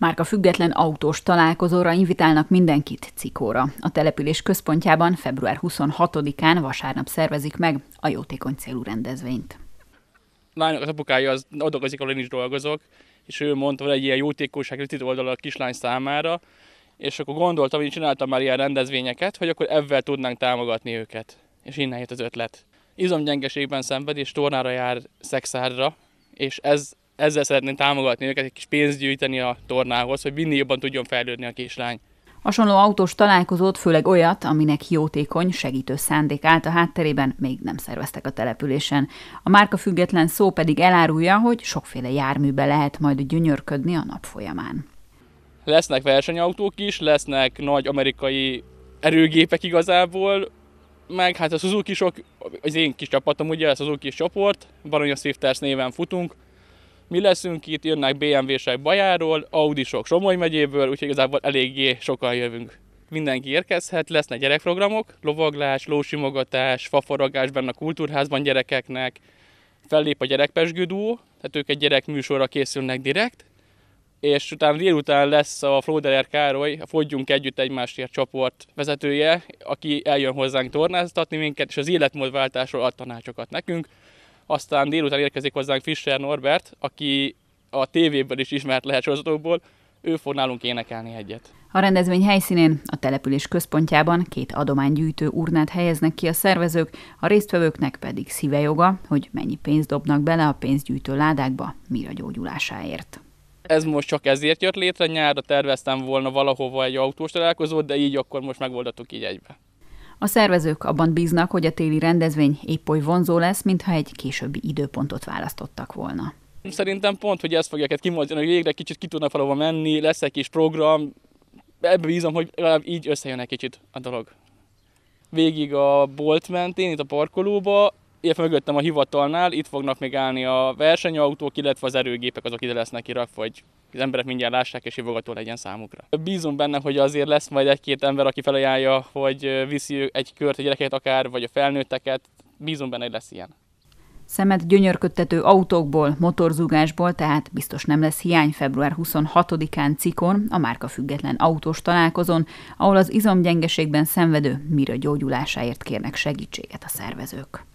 Márka független autós találkozóra invitálnak mindenkit Cikóra. A település központjában február 26-án vasárnap szervezik meg a jótékony célú rendezvényt. Lányok az apukája az dolgozik, ahol én is dolgozok, és ő mondta, hogy egy ilyen jótékonyság rövid oldal a kislány számára, és akkor gondoltam, hogy csináltam már ilyen rendezvényeket, hogy akkor ebben tudnánk támogatni őket. És innen jött az ötlet. Izomgyengeségben szenved, és tornára jár szexárra, és ez ezzel szeretném támogatni őket, egy kis pénzt gyűjteni a tornához, hogy minél jobban tudjon fejlődni a kislány. Hasonló autós találkozót, főleg olyat, aminek jótékony, segítő szándék állt a hátterében, még nem szerveztek a településen. A márka független szó pedig elárulja, hogy sokféle járműbe lehet majd gyönyörködni a nap folyamán. Lesznek versenyautók is, lesznek nagy amerikai erőgépek igazából, meg hát a suzuki sok, az én kis csapatom ugye, a Suzuki csoport, Baronya Swifters néven futunk, mi leszünk itt, jönnek BMW-sek Bajáról, Audi-sok, Audi-sok Somoly megyéből, úgyhogy igazából eléggé sokan jövünk. Mindenki érkezhet, lesznek gyerekprogramok, lovaglás, lósimogatás, faforogás benne a kultúrházban gyerekeknek, fellép a gyerekpesgő duó, tehát ők egy gyerekműsorra készülnek direkt, és utána délután lesz a Flóderer Károly, a Fogyjunk Együtt Egymásért csoport vezetője, aki eljön hozzánk tornáztatni minket, és az életmódváltásról ad tanácsokat nekünk, aztán délután érkezik hozzánk Fischer Norbert, aki a tévéből is ismert lehet sorozatokból, ő fog nálunk énekelni egyet. A rendezvény helyszínén, a település központjában két adománygyűjtő urnát helyeznek ki a szervezők, a résztvevőknek pedig szíve joga, hogy mennyi pénzt dobnak bele a pénzgyűjtő ládákba, a gyógyulásáért. Ez most csak ezért jött létre, nyárra terveztem volna valahova egy autós találkozót, de így akkor most megoldottuk így egybe. A szervezők abban bíznak, hogy a téli rendezvény épp oly vonzó lesz, mintha egy későbbi időpontot választottak volna. Szerintem pont, hogy ezt fogják kimondani, hogy végre kicsit ki tudnak valahova menni, lesz egy kis program, Ebben bízom, hogy legalább így összejön egy kicsit a dolog. Végig a bolt mentén, itt a parkolóba, illetve mögöttem a hivatalnál, itt fognak még állni a versenyautók, illetve az erőgépek azok ide lesznek irak, hogy az emberek mindjárt lássák és hívogató legyen számukra. Bízom benne, hogy azért lesz majd egy-két ember, aki felajánlja, hogy viszi egy kört a gyereket akár, vagy a felnőtteket. Bízom benne, hogy lesz ilyen. Szemet gyönyörködtető autókból, motorzugásból, tehát biztos nem lesz hiány február 26-án Cikon, a márka független autós találkozón, ahol az izomgyengeségben szenvedő mira gyógyulásáért kérnek segítséget a szervezők.